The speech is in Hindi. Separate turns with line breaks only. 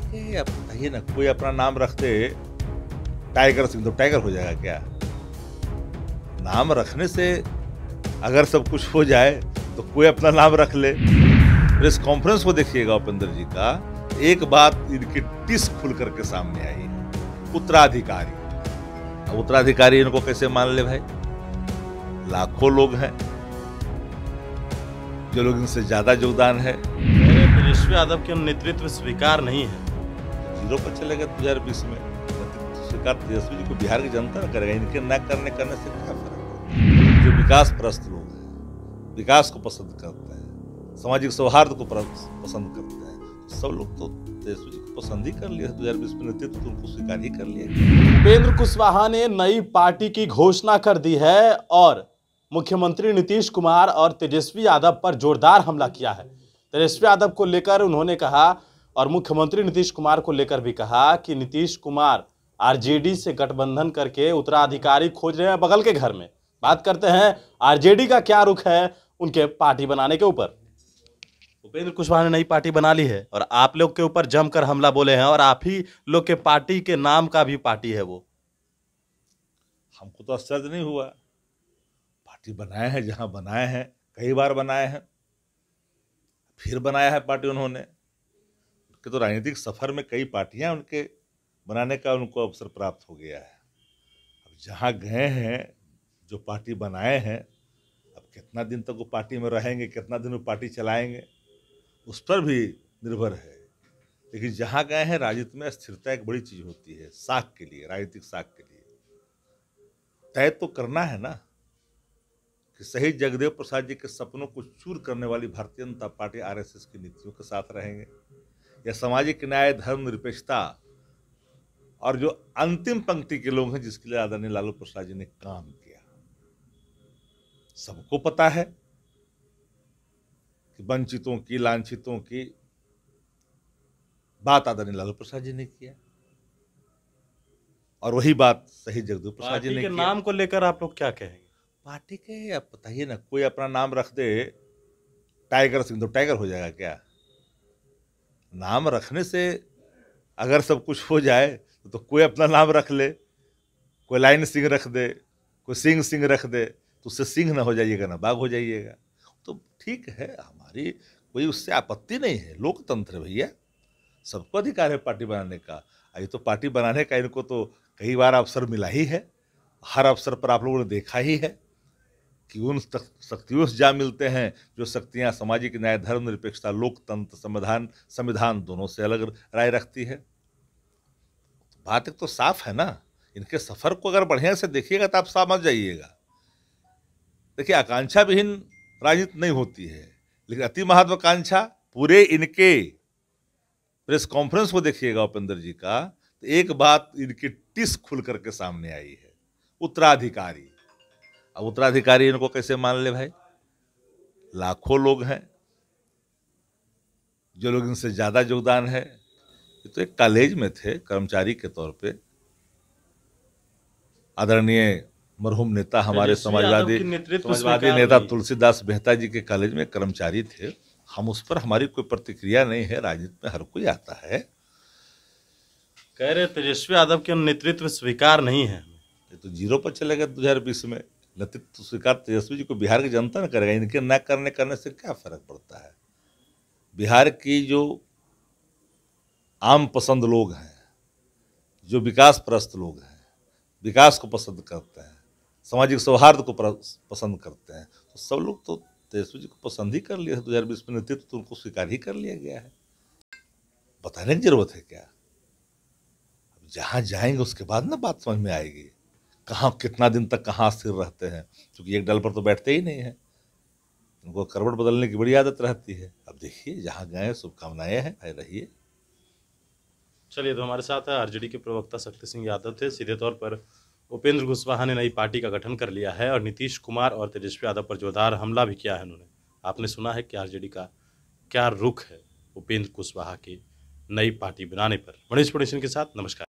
ठीक है आप बताइए ना कोई अपना नाम रखते टाइगर सिंह तो टाइगर हो जाएगा क्या नाम रखने से अगर सब कुछ हो जाए तो कोई अपना नाम रख ले प्रेस कॉन्फ्रेंस को देखिएगा उपेंद्र जी का एक बात इनकी टिस खुल करके सामने आई उत्तराधिकारी उत्तराधिकारी इनको कैसे मान ले भाई लाखों लोग हैं जो लोग इनसे ज्यादा योगदान है तेजस्व यादव के नेतृत्व स्वीकार नहीं है जीरो पर चले गए दो हजार बीस में स्वीकार तेजस्वी तो जी को बिहार की जनता करेगा इनके न करने करने से क्या फर्क है जो विकास प्रस्त लोग हैं विकास को पसंद करते हैं सामाजिक सौहार्द को पसंद करते हैं तो सब लोग तो तेजस्वी को पसंद ही कर लिया दो हजार बीस में नेतृत्व तो उनको स्वीकार ही कर लिया उपेंद्र कुशवाहा ने नई पार्टी की घोषणा कर दी है और
मुख्यमंत्री नीतीश कुमार और तेजस्वी यादव पर जोरदार हमला किया है तेजस्वी यादव को लेकर उन्होंने कहा और मुख्यमंत्री नीतीश कुमार को लेकर भी कहा कि नीतीश कुमार आरजेडी से गठबंधन करके उत्तराधिकारी खोज रहे हैं बगल के घर में बात करते हैं आरजेडी का क्या रुख है उनके पार्टी बनाने के ऊपर उपेंद्र कुशवाहा ने नई पार्टी बना ली है और आप लोग के ऊपर जमकर हमला बोले हैं और आप ही लोग के पार्टी के नाम
का भी पार्टी है वो हमको तो आश्चर्य नहीं हुआ पार्टी बनाए हैं जहाँ बनाए हैं कई बार बनाए हैं फिर बनाया है पार्टी उन्होंने कि तो राजनीतिक सफ़र में कई पार्टियां उनके बनाने का उनको अवसर प्राप्त हो गया है अब जहाँ गए हैं जो पार्टी बनाए हैं अब कितना दिन तक वो पार्टी में रहेंगे कितना दिन वो पार्टी चलाएंगे उस पर भी निर्भर है लेकिन जहाँ गए हैं राजनीति में स्थिरता एक बड़ी चीज़ होती है साख के लिए राजनीतिक साख के लिए तय तो करना है ना कि शहीद जगदेव प्रसाद जी के सपनों को चूर करने वाली भारतीय जनता पार्टी आर की नीतियों के साथ रहेंगे या सामाजिक न्याय धर्म निरपेक्षता और जो अंतिम पंक्ति के लोग हैं जिसके लिए आदरणीय लालू प्रसाद जी ने काम किया सबको पता है कि वंचितों की लांछितों की बात आदरणीय लालू प्रसाद जी ने किया और वही बात सही जगदेव प्रसाद जी ने के नाम
को लेकर आप लोग क्या कहेंगे
पार्टी के आप बताइए ना कोई अपना नाम रख दे टाइगर सिंह तो टाइगर हो जाएगा क्या नाम रखने से अगर सब कुछ हो जाए तो, तो कोई अपना नाम रख ले कोई लाइन सिंह रख दे कोई सिंह सिंह रख दे तो उससे सिंह ना हो जाइएगा ना बाघ हो जाइएगा तो ठीक है हमारी कोई उससे आपत्ति नहीं है लोकतंत्र भैया सबको अधिकार है पार्टी बनाने का ये तो पार्टी बनाने का इनको तो कई बार अवसर मिला ही है हर अवसर पर आप लोगों ने देखा ही है कि उन शक्तियों से जा मिलते हैं जो शक्तियाँ सामाजिक न्याय धर्म निरपेक्षता लोकतंत्र संविधान संविधान दोनों से अलग राय रखती है बात एक तो साफ है ना इनके सफ़र को अगर बढ़िया से देखिएगा तो आप समझ जाइएगा देखिए आकांक्षा विहीन राजनीति नहीं होती है लेकिन अति महत्वाकांक्षा पूरे इनके प्रेस कॉन्फ्रेंस को देखिएगा उपेंद्र जी का तो एक बात इनकी टिस खुल करके सामने आई है उत्तराधिकारी अब उत्तराधिकारी इनको कैसे मान ले भाई लाखों लोग हैं जो लोग इनसे ज़्यादा योगदान है ये तो एक कॉलेज में थे कर्मचारी के तौर पे आदरणीय मरहूम नेता हमारे समाजवादी समाजवादी नेता तुलसीदास मेहता जी के कॉलेज में कर्मचारी थे हम उस पर हमारी कोई प्रतिक्रिया नहीं है राजनीति में हर कोई आता
है कह रहे तेजस्वी यादव के
नेतृत्व स्वीकार नहीं है ये तो जीरो पर चले गए दो हजार बीस में नेतृत्व तो स्वीकार तेजस्वी तो जी को बिहार की जनता ने करेगा इनके न करने करने से क्या फर्क पड़ता है बिहार की जो आम पसंद लोग हैं जो विकास प्रस्त लोग हैं विकास को पसंद करते हैं सामाजिक सौहार्द को पसंद करते हैं तो सब लोग तो तेजस्वी जी को पसंद ही कर लिया है दो हज़ार बीस में नेतृत्व तो उनको स्वीकार ही कर लिया गया है बताने की जरूरत है क्या जहाँ जाएंगे उसके बाद ना बात समझ में आएगी कहाँ कितना दिन तक कहाँ स्थिर रहते हैं क्योंकि एक डल पर तो बैठते ही नहीं हैं उनको करवट बदलने की बड़ी आदत रहती है अब देखिए जहाँ गए शुभकामनाएं हैं भाई रहिए
चलिए तो हमारे साथ आरजेडी के प्रवक्ता शक्ति सिंह यादव थे सीधे तौर पर उपेंद्र कुशवाहा ने नई पार्टी का गठन कर लिया है और नीतीश कुमार और तेजस्वी यादव पर जोरदार हमला भी किया है उन्होंने आपने सुना है कि आरजेडी का क्या रुख है
उपेंद्र कुशवाहा की नई पार्टी बनाने पर मनीष पुणेशन के साथ नमस्कार